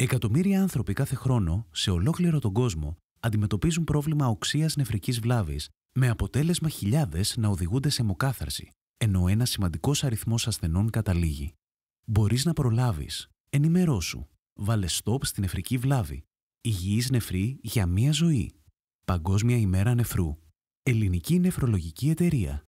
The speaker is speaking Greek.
Εκατομμύρια άνθρωποι κάθε χρόνο σε ολόκληρο τον κόσμο αντιμετωπίζουν πρόβλημα οξίας νεφρικής βλάβης, με αποτέλεσμα χιλιάδες να οδηγούνται σε μοκάθαρση, ενώ ένας σημαντικός αριθμός ασθενών καταλήγει. Μπορείς να προλάβεις. Ενημερώσου. Βάλε stop στην νεφρική βλάβη. Υγιή νεφρή για μία ζωή. Παγκόσμια ημέρα νεφρού. Ελληνική Νεφρολογική Εταιρεία.